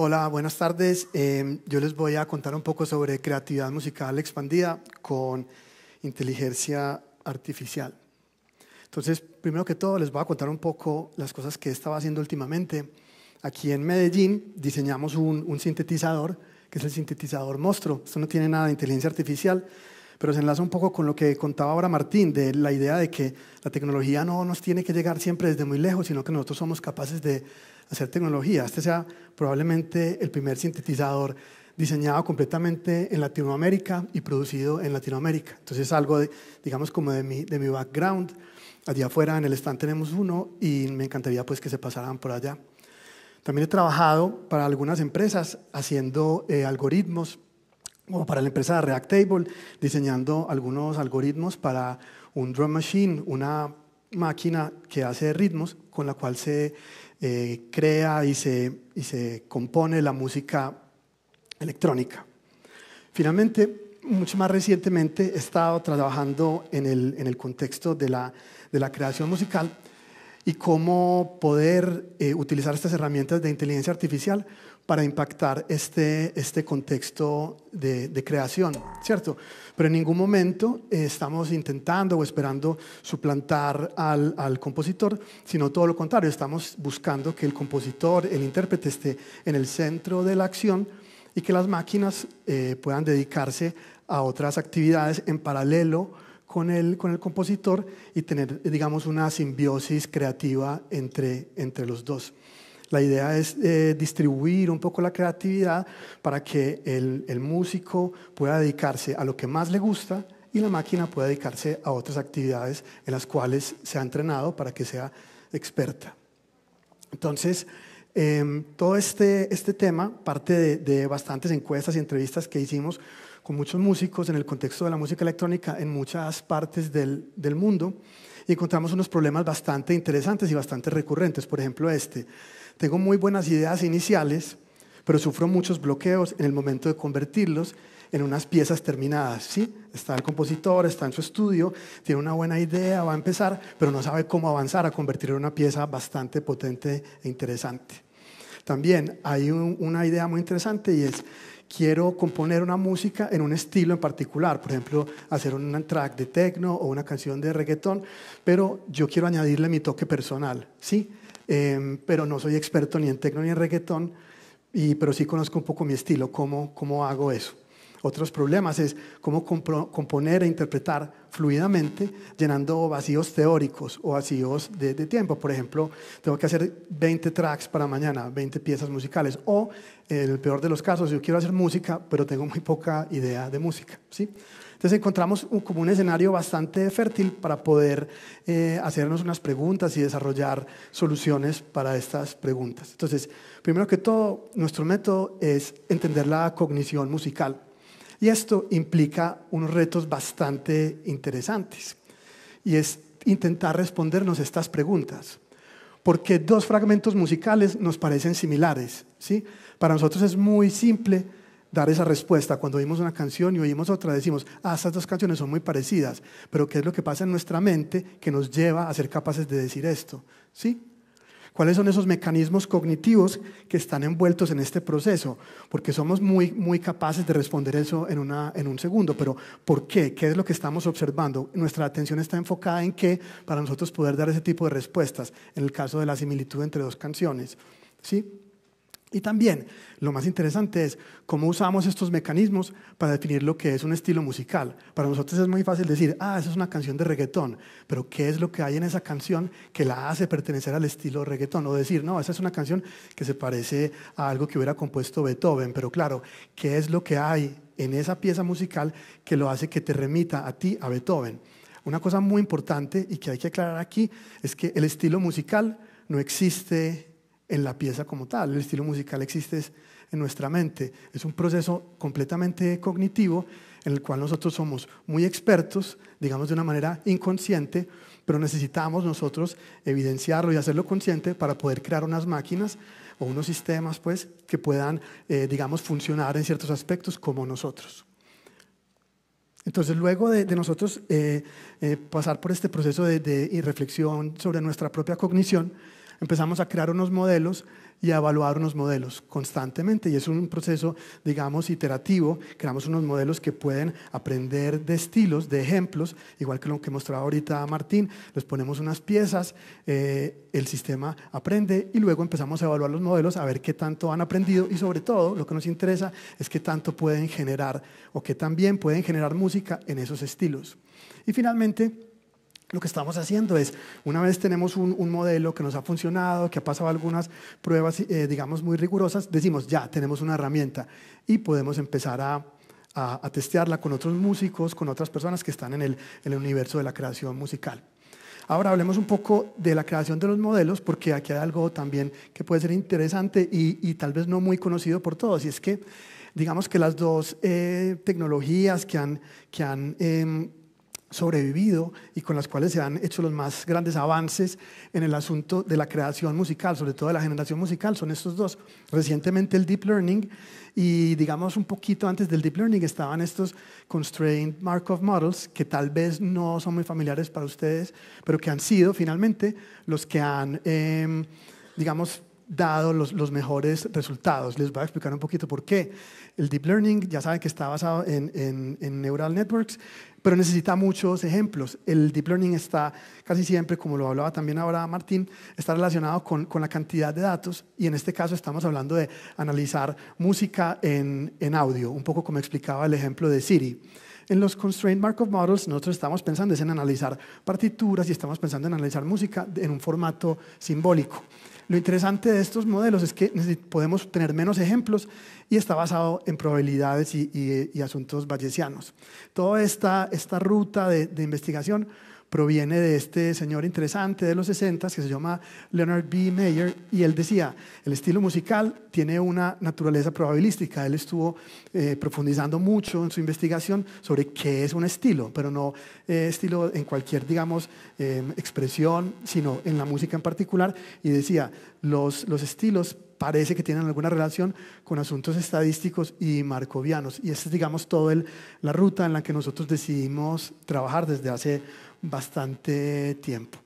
Hola, buenas tardes. Em, yo les voy a contar un poco sobre creatividad musical expandida con inteligencia artificial. Entonces, primero que todo, les voy a contar un poco las cosas que estaba haciendo últimamente. Aquí en Medellín diseñamos un, un sintetizador, que es el sintetizador monstruo. Esto no tiene nada de inteligencia artificial, pero se enlaza un poco con lo que contaba ahora Martín, de la idea de que la tecnología no nos tiene que llegar siempre desde muy lejos, sino que nosotros somos capaces de hacer tecnología. Este sea probablemente el primer sintetizador diseñado completamente en Latinoamérica y producido en Latinoamérica. Entonces es algo, digamos, como de mi, de mi background. Allí afuera en el stand tenemos uno y me encantaría pues que se pasaran por allá. También he trabajado para algunas empresas haciendo eh, algoritmos, como para la empresa Reactable diseñando algunos algoritmos para un drum machine, una máquina que hace ritmos con la cual se eh, crea y se, compone la música electrónica. Finalmente, mucho más recientemente he estado trabajando en el, contexto de la, creación musical y cómo poder eh, utilizar estas herramientas de inteligencia artificial para impactar este, este contexto de, creación, ¿cierto? Pero en ningún momento eh, estamos intentando o esperando suplantar al, compositor, sino todo lo contrario, estamos buscando que el compositor, el intérprete esté en el centro de la acción y que las máquinas eh, puedan dedicarse a otras actividades en paralelo con el, con el compositor y tener, digamos, una simbiosis creativa entre, entre los dos. La idea es eh, distribuir un poco la creatividad para que el, músico pueda dedicarse a lo que más le gusta y la máquina pueda dedicarse a otras actividades en las cuales se ha entrenado para que sea experta. Entonces, em, todo este, este, tema parte de, bastantes encuestas y entrevistas que hicimos con muchos músicos en el contexto de la música electrónica en muchas partes del, del mundo y encontramos unos problemas bastante interesantes y bastante recurrentes. Por ejemplo, este. Tengo muy buenas ideas iniciales, pero sufro muchos bloqueos en el momento de convertirlos en unas piezas terminadas. ¿sí? Está el compositor, está en su estudio, tiene una buena idea, va a empezar, pero no sabe cómo avanzar a convertirlo en una pieza bastante potente e interesante. También hay una idea muy interesante y es quiero componer una música en un estilo en particular, por ejemplo, hacer un track de techno o una canción de reggaetón, pero yo quiero añadirle mi toque personal, ¿sí? Em, pero no soy experto ni en tecno ni en reggaetón, y, pero sí conozco un poco mi estilo, cómo, cómo hago eso otros problemas es cómo componer e interpretar fluidamente, llenando vacíos teóricos o vacíos de, tiempo. Por ejemplo, tengo que hacer 20 tracks para mañana, 20 piezas musicales. O, en el peor de los casos, yo quiero hacer música, pero tengo muy poca idea de música. ¿sí? Entonces encontramos un, como escenario bastante fértil para poder eh, hacernos unas preguntas y desarrollar soluciones para estas preguntas. Entonces, primero que todo, nuestro método es entender la cognición musical. Y esto implica unos retos bastante interesantes. Y es intentar respondernos estas preguntas. Porque dos fragmentos musicales nos parecen similares. ¿sí? Para nosotros es muy simple dar esa respuesta. Cuando oímos una canción y oímos otra, decimos, ah, estas dos canciones son muy parecidas. Pero ¿qué es lo que pasa en nuestra mente que nos lleva a ser capaces de decir esto? ¿Sí? ¿Cuáles son esos mecanismos cognitivos que están envueltos en este proceso? Porque somos muy, muy capaces de responder eso en, una, en un segundo, pero ¿por qué? ¿Qué es lo que estamos observando? Nuestra atención está enfocada en qué para nosotros poder dar ese tipo de respuestas, en el caso de la similitud entre dos canciones. ¿Sí? Y también, lo más interesante es cómo usamos estos mecanismos para definir lo que es un estilo musical. Para nosotros es muy fácil decir, ah, esa es una canción de reggaetón, pero ¿qué es lo que hay en esa canción que la hace pertenecer al estilo reggaetón? O decir, no, esa es una canción que se parece a algo que hubiera compuesto Beethoven, pero claro, ¿qué es lo que hay en esa pieza musical que lo hace que te remita a ti, a Beethoven? Una cosa muy importante y que hay que aclarar aquí es que el estilo musical no existe en la pieza como tal. El estilo musical existe en nuestra mente. Es un proceso completamente cognitivo en el cual nosotros somos muy expertos, digamos de una manera inconsciente, pero necesitamos nosotros evidenciarlo y hacerlo consciente para poder crear unas máquinas o unos sistemas pues, que puedan, eh, digamos, funcionar en ciertos aspectos como nosotros. Entonces, luego de, nosotros eh, eh, pasar por este proceso de, de reflexión sobre nuestra propia cognición, empezamos a crear unos modelos y a evaluar unos modelos constantemente. Y es un proceso, digamos, iterativo. Creamos unos modelos que pueden aprender de estilos, de ejemplos, igual que lo que mostraba ahorita Martín. Les ponemos unas piezas, eh, el sistema aprende y luego empezamos a evaluar los modelos, a ver qué tanto han aprendido y sobre todo lo que nos interesa es qué tanto pueden generar o qué también pueden generar música en esos estilos. Y finalmente, lo que estamos haciendo es, una vez tenemos un, modelo que nos ha funcionado, que ha pasado algunas pruebas, eh, digamos, muy rigurosas, decimos, ya, tenemos una herramienta y podemos empezar a, a, testearla con otros músicos, con otras personas que están en el, en el universo de la creación musical. Ahora hablemos un poco de la creación de los modelos, porque aquí hay algo también que puede ser interesante y, y tal vez no muy conocido por todos, y es que digamos que las dos eh, tecnologías que han, que han em, sobrevivido y con las cuales se han hecho los más grandes avances en el asunto de la creación musical, sobre todo de la generación musical, son estos dos. Recientemente el Deep Learning y digamos un poquito antes del Deep Learning estaban estos Constrained Markov Models, que tal vez no son muy familiares para ustedes, pero que han sido finalmente los que han, em, digamos, dado los, mejores resultados. Les voy a explicar un poquito por qué. El Deep Learning ya saben que está basado en, en, en, Neural Networks, pero necesita muchos ejemplos. El Deep Learning está casi siempre, como lo hablaba también ahora Martín, está relacionado con, con la cantidad de datos y en este caso estamos hablando de analizar música en, en audio, un poco como explicaba el ejemplo de Siri. En los Constraint Markov Models nosotros estamos pensando en analizar partituras y estamos pensando en analizar música en un formato simbólico. Lo interesante de estos modelos es que podemos tener menos ejemplos y está basado en probabilidades y, asuntos bayesianos. Toda esta, ruta de investigación proviene de este señor interesante de los 60 que se llama Leonard B. Mayer y él decía, el estilo musical tiene una naturaleza probabilística. Él estuvo eh, profundizando mucho en su investigación sobre qué es un estilo, pero no eh, estilo en cualquier, digamos, em, expresión, sino en la música en particular. Y decía, los, los estilos parece que tienen alguna relación con asuntos estadísticos y marcovianos. Y esa es, digamos, toda la ruta en la que nosotros decidimos trabajar desde hace bastante tiempo.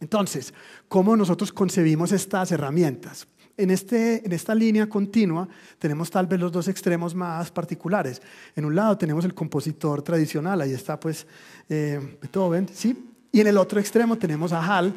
Entonces, ¿cómo nosotros concebimos estas herramientas? Este, en, esta línea continua tenemos tal vez los dos extremos más particulares. En un lado tenemos el compositor tradicional, ahí está pues eh, Beethoven, ¿sí? Y en el otro extremo tenemos a Hall.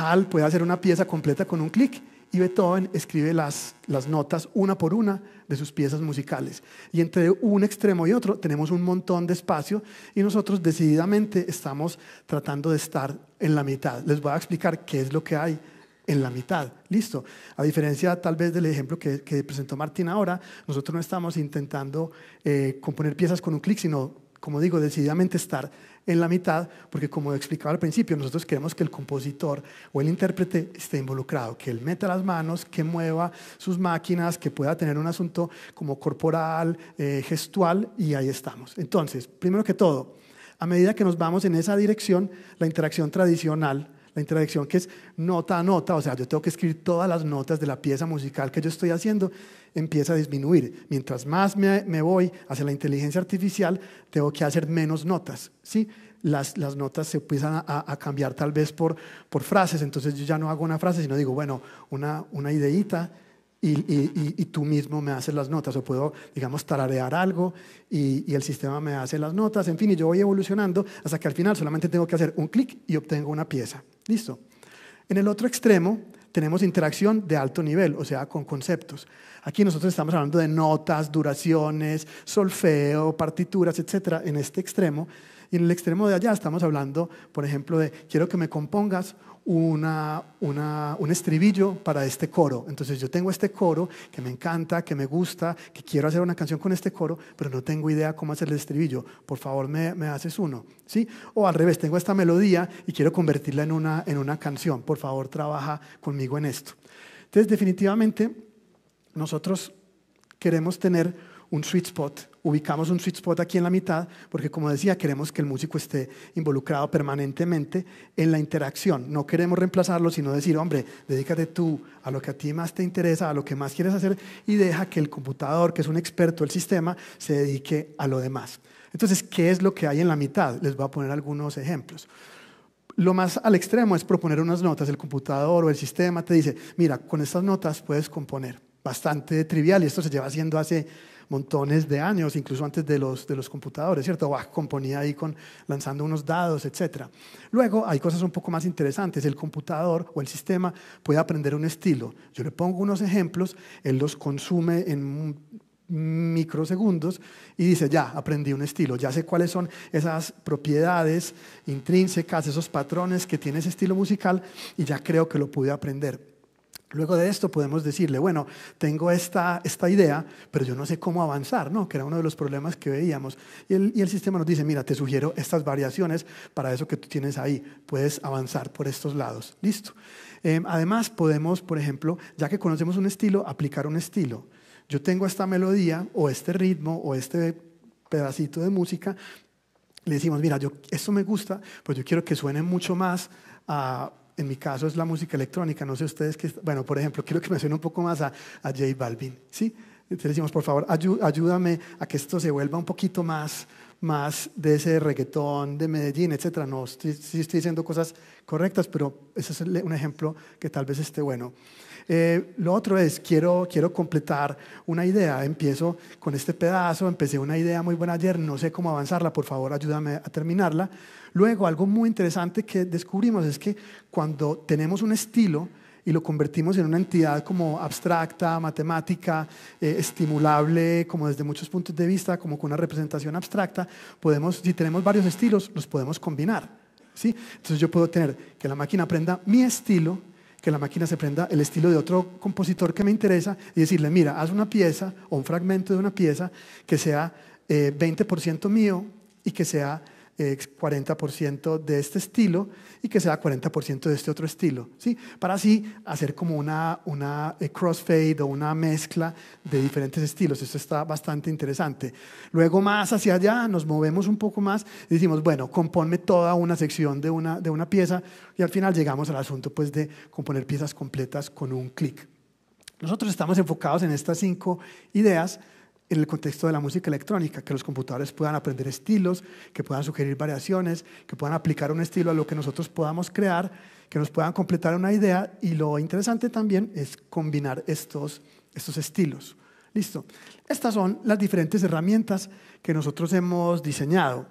Hall puede hacer una pieza completa con un clic y Beethoven escribe las, las notas una por una de sus piezas musicales. Y entre un extremo y otro tenemos un montón de espacio y nosotros decididamente estamos tratando de estar en la mitad. Les voy a explicar qué es lo que hay en la mitad. Listo. A diferencia tal vez del ejemplo que, presentó Martín ahora, nosotros no estamos intentando eh, componer piezas con un clic, sino como digo, decididamente estar en la mitad, porque como explicaba al principio, nosotros queremos que el compositor o el intérprete esté involucrado, que él meta las manos, que mueva sus máquinas, que pueda tener un asunto como corporal, eh, gestual, y ahí estamos. Entonces, primero que todo, a medida que nos vamos en esa dirección, la interacción tradicional la introducción que es nota a nota, o sea, yo tengo que escribir todas las notas de la pieza musical que yo estoy haciendo, empieza a disminuir. Mientras más me, voy hacia la inteligencia artificial, tengo que hacer menos notas, ¿sí? Las, las notas se empiezan a, cambiar tal vez por, por frases, entonces yo ya no hago una frase, sino digo, bueno, una, una ideita, y, y, y, tú mismo me haces las notas, o puedo, digamos, tararear algo y, y, el sistema me hace las notas, en fin, y yo voy evolucionando hasta que al final solamente tengo que hacer un clic y obtengo una pieza. Listo. En el otro extremo tenemos interacción de alto nivel, o sea, con conceptos. Aquí nosotros estamos hablando de notas, duraciones, solfeo, partituras, etcétera, en este extremo. Y en el extremo de allá estamos hablando, por ejemplo, de quiero que me compongas una, un estribillo para este coro. Entonces yo tengo este coro que me encanta, que me gusta, que quiero hacer una canción con este coro, pero no tengo idea cómo hacer el estribillo. Por favor, me, haces uno. ¿sí? O al revés, tengo esta melodía y quiero convertirla en una, en una canción. Por favor, trabaja conmigo en esto. Entonces, definitivamente, nosotros queremos tener un sweet spot. Ubicamos un sweet spot aquí en la mitad porque, como decía, queremos que el músico esté involucrado permanentemente en la interacción. No queremos reemplazarlo, sino decir, hombre, dedícate tú a lo que a ti más te interesa, a lo que más quieres hacer y deja que el computador, que es un experto del sistema, se dedique a lo demás. Entonces, ¿qué es lo que hay en la mitad? Les voy a poner algunos ejemplos. Lo más al extremo es proponer unas notas. El computador o el sistema te dice, mira, con estas notas puedes componer. Bastante trivial y esto se lleva haciendo hace montones de años, incluso antes de los, de los computadores, ¿cierto? Bach componía ahí con, lanzando unos dados, etc. Luego hay cosas un poco más interesantes. El computador o el sistema puede aprender un estilo. Yo le pongo unos ejemplos, él los consume en microsegundos y dice, ya, aprendí un estilo, ya sé cuáles son esas propiedades intrínsecas, esos patrones que tiene ese estilo musical y ya creo que lo pude aprender. Luego de esto podemos decirle, bueno, tengo esta, esta idea, pero yo no sé cómo avanzar, ¿no? Que era uno de los problemas que veíamos. Y el, sistema nos dice, mira, te sugiero estas variaciones para eso que tú tienes ahí. Puedes avanzar por estos lados. Listo. Eh, además, podemos, por ejemplo, ya que conocemos un estilo, aplicar un estilo. Yo tengo esta melodía o este ritmo o este pedacito de música. Le decimos, mira, yo, esto me gusta, pues yo quiero que suene mucho más a ah, en mi caso es la música electrónica, no sé ustedes qué... Bueno, por ejemplo, quiero que me suene un poco más a, a J Balvin, ¿sí? Entonces decimos, por favor, ayúdame a que esto se vuelva un poquito más, más de ese reggaetón de Medellín, etcétera. No, sí estoy diciendo cosas correctas, pero ese es un ejemplo que tal vez esté bueno. Eh, lo otro es, quiero, quiero completar una idea. Empiezo con este pedazo, empecé una idea muy buena ayer, no sé cómo avanzarla, por favor ayúdame a terminarla. Luego, algo muy interesante que descubrimos es que cuando tenemos un estilo y lo convertimos en una entidad como abstracta, matemática, eh, estimulable, como desde muchos puntos de vista, como con una representación abstracta, podemos, si tenemos varios estilos, los podemos combinar. ¿sí? Entonces yo puedo tener que la máquina aprenda mi estilo, que la máquina se prenda el estilo de otro compositor que me interesa y decirle, mira, haz una pieza o un fragmento de una pieza que sea 20% eh, mío y que sea 40% de este estilo y que sea 40% de este otro estilo, ¿sí? Para así hacer como una, una eh, crossfade o una mezcla de diferentes estilos. Esto está bastante interesante. Luego más hacia allá, nos movemos un poco más y decimos, bueno, componme toda una sección de una, de una pieza y al final llegamos al asunto pues de componer piezas completas con un clic. Nosotros estamos enfocados en estas cinco ideas en el contexto de la música electrónica, que los computadores puedan aprender estilos, que puedan sugerir variaciones, que puedan aplicar un estilo a lo que nosotros podamos crear, que nos puedan completar una idea y lo interesante también es combinar estos, estos estilos. Listo. Estas son las diferentes herramientas que nosotros hemos diseñado.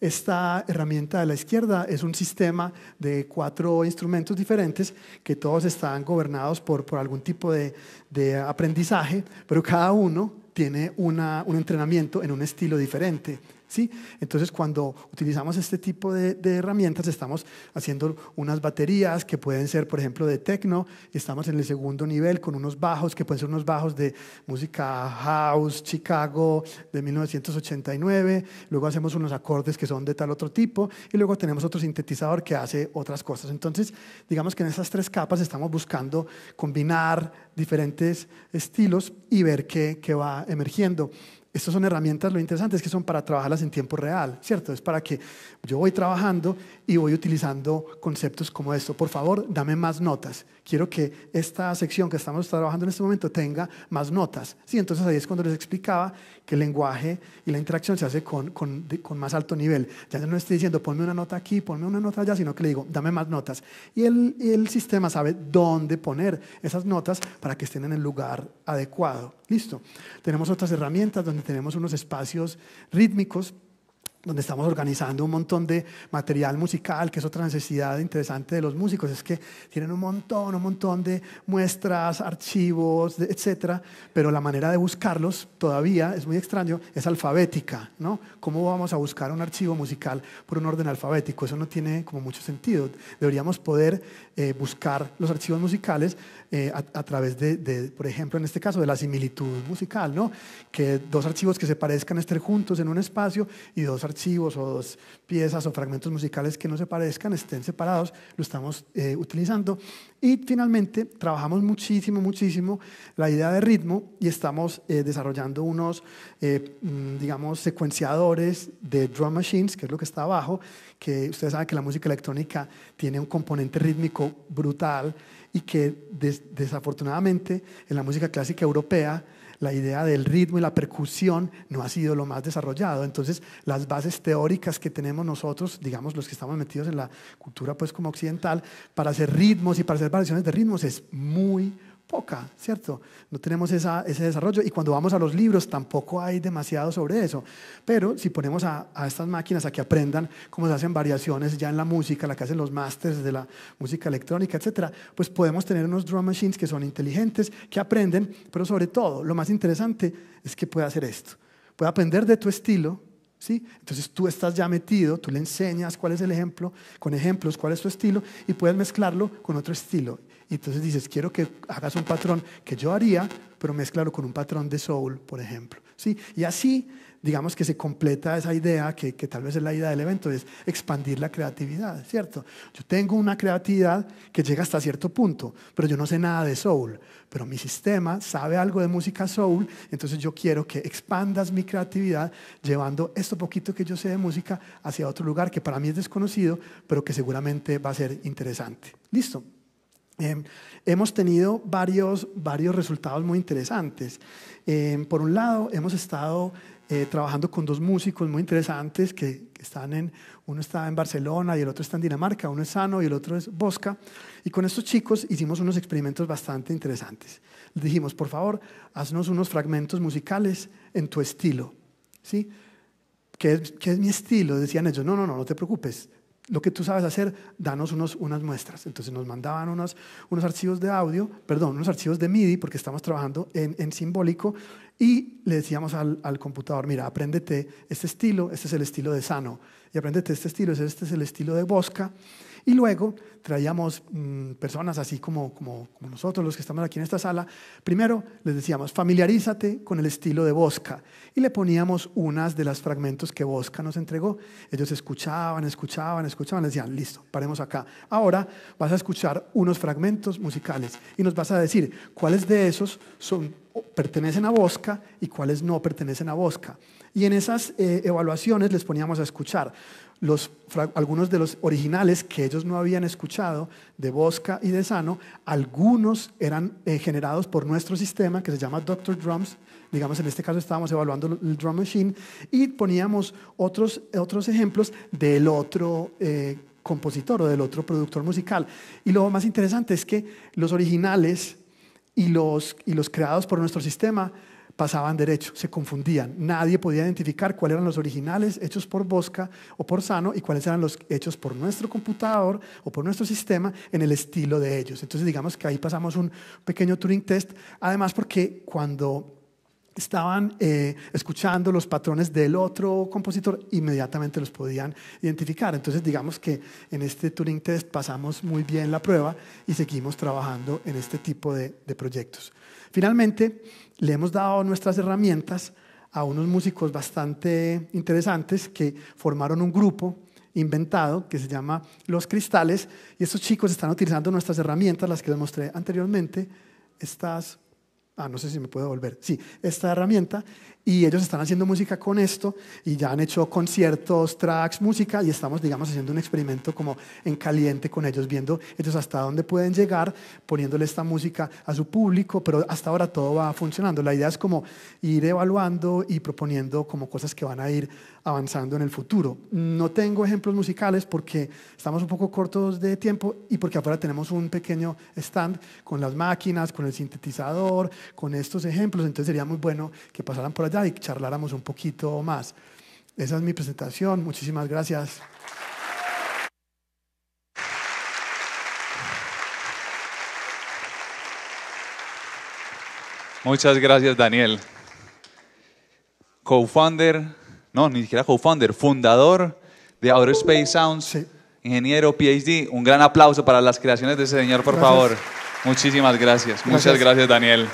Esta herramienta de la izquierda es un sistema de cuatro instrumentos diferentes que todos están gobernados por, por algún tipo de, de aprendizaje, pero cada uno tiene un entrenamiento en un estilo diferente. ¿sí? Entonces, cuando utilizamos este tipo de, herramientas, estamos haciendo unas baterías que pueden ser, por ejemplo, de techno, estamos en el segundo nivel con unos bajos que pueden ser unos bajos de música house, Chicago, de 1989, luego hacemos unos acordes que son de tal otro tipo, y luego tenemos otro sintetizador que hace otras cosas. Entonces, digamos que en esas tres capas estamos buscando combinar diferentes estilos y ver qué, qué va emergiendo. Estas son herramientas, lo interesante es que son para trabajarlas en tiempo real, ¿cierto? Es para que yo voy trabajando y voy utilizando conceptos como esto. Por favor, dame más notas. Quiero que esta sección que estamos trabajando en este momento tenga más notas. Sí, entonces ahí es cuando les explicaba que el lenguaje y la interacción se hace con, con, con más alto nivel. Ya no estoy diciendo ponme una nota aquí, ponme una nota allá, sino que le digo, dame más notas. Y el, el sistema sabe dónde poner esas notas para que estén en el lugar adecuado. Listo. Tenemos otras herramientas donde tenemos unos espacios rítmicos donde estamos organizando un montón de material musical, que es otra necesidad interesante de los músicos, es que tienen un montón, un montón de muestras, archivos, etcétera, pero la manera de buscarlos todavía es muy extraño, es alfabética, ¿no? ¿Cómo vamos a buscar un archivo musical por un orden alfabético? Eso no tiene como mucho sentido. Deberíamos poder eh, buscar los archivos musicales eh, a, través de, por ejemplo, en este caso, de la similitud musical, ¿no? Que dos archivos que se parezcan estén juntos en un espacio y dos archivos archivos o piezas o fragmentos musicales que no se parezcan, estén separados, lo estamos eh, utilizando. Y finalmente, trabajamos muchísimo, muchísimo la idea de ritmo y estamos eh, desarrollando unos, eh, mm, digamos, secuenciadores de drum machines, que es lo que está abajo, que ustedes saben que la música electrónica tiene un componente rítmico brutal y que desafortunadamente en la música clásica europea, la idea del ritmo y la percusión no ha sido lo más desarrollado. Entonces, las bases teóricas que tenemos nosotros, digamos los que estamos metidos en la cultura pues como occidental, para hacer ritmos y para hacer variaciones de ritmos es muy, poca, ¿cierto? No tenemos ese desarrollo y cuando vamos a los libros tampoco hay demasiado sobre eso. Pero si ponemos a, estas máquinas a que aprendan cómo se hacen variaciones ya en la música, la que hacen los másters de la música electrónica, etc., pues podemos tener unos drum machines que son inteligentes, que aprenden, pero sobre todo, lo más interesante es que puede hacer esto. Puede aprender de tu estilo, ¿Sí? Entonces tú estás ya metido, tú le enseñas cuál es el ejemplo, con ejemplos, cuál es tu estilo, y puedes mezclarlo con otro estilo. Y entonces dices, quiero que hagas un patrón que yo haría, pero mezclarlo con un patrón de soul, por ejemplo. ¿Sí? Y así, digamos que se completa esa idea, que, que tal vez es la idea del evento, es expandir la creatividad, ¿cierto? Yo tengo una creatividad que llega hasta cierto punto, pero yo no sé nada de soul, pero mi sistema sabe algo de música soul, entonces yo quiero que expandas mi creatividad llevando esto poquito que yo sé de música hacia otro lugar que para mí es desconocido, pero que seguramente va a ser interesante. ¿Listo? Em, hemos tenido varios, varios resultados muy interesantes. Em, por un lado, hemos estado eh, trabajando con dos músicos muy interesantes que, están en, uno está en Barcelona y el otro está en Dinamarca, uno es Sano y el otro es Bosca. Y con estos chicos hicimos unos experimentos bastante interesantes. Les dijimos, por favor, haznos unos fragmentos musicales en tu estilo. ¿Sí? ¿Qué es, ¿Qué es mi estilo? Decían ellos, no, no, no, no te preocupes, lo que tú sabes hacer, danos unos, unas muestras. Entonces nos mandaban unos, unos archivos de audio, perdón, unos archivos de MIDI, porque estamos trabajando en, en simbólico, y le decíamos al, al, computador, mira, apréndete este estilo, este es el estilo de Sano, y apréndete este estilo, este es el estilo de Bosca, y luego traíamos mm, personas así como, como, nosotros, los que estamos aquí en esta sala. Primero les decíamos, familiarízate con el estilo de Bosca. Y le poníamos unas de los fragmentos que Bosca nos entregó. Ellos escuchaban, escuchaban, escuchaban. Les decían, listo, paremos acá. Ahora vas a escuchar unos fragmentos musicales y nos vas a decir cuáles de esos son, pertenecen a Bosca y cuáles no pertenecen a Bosca. Y en esas eh, evaluaciones les poníamos a escuchar los, algunos de los originales que ellos no habían escuchado de Bosca y de Sano, algunos eran eh, generados por nuestro sistema que se llama Doctor Drums, digamos en este caso estábamos evaluando el drum machine y poníamos otros, otros ejemplos del otro eh, compositor o del otro productor musical. Y lo más interesante es que los originales y los, y los creados por nuestro sistema pasaban derecho, se confundían. Nadie podía identificar cuáles eran los originales hechos por Bosca o por Sano y cuáles eran los hechos por nuestro computador o por nuestro sistema en el estilo de ellos. Entonces digamos que ahí pasamos un pequeño Turing test, además porque cuando estaban eh, escuchando los patrones del otro compositor, inmediatamente los podían identificar. Entonces digamos que en este Turing test pasamos muy bien la prueba y seguimos trabajando en este tipo de proyectos. Finalmente, le hemos dado nuestras herramientas a unos músicos bastante interesantes que formaron un grupo inventado que se llama Los Cristales y estos chicos están utilizando nuestras herramientas, las que les mostré anteriormente, estas, ah, no sé si me puedo volver, sí, esta herramienta y ellos están haciendo música con esto y ya han hecho conciertos, tracks, música y estamos, digamos, haciendo un experimento como en caliente con ellos, viendo ellos hasta dónde pueden llegar, poniéndole esta música a su público, pero hasta ahora todo va funcionando. La idea es como ir evaluando y proponiendo como cosas que van a ir avanzando en el futuro. No tengo ejemplos musicales porque estamos un poco cortos de tiempo y porque afuera tenemos un pequeño stand con las máquinas, con el sintetizador, con estos ejemplos, entonces sería muy bueno que pasaran por ahí y charláramos un poquito más. Esa es mi presentación. Muchísimas gracias. Muchas gracias, Daniel. Co-founder, no, ni siquiera co-founder, fundador de Outer Space Sounds, ingeniero PhD. Un gran aplauso para las creaciones de ese señor, por favor. Muchísimas gracias. Muchas gracias, Daniel.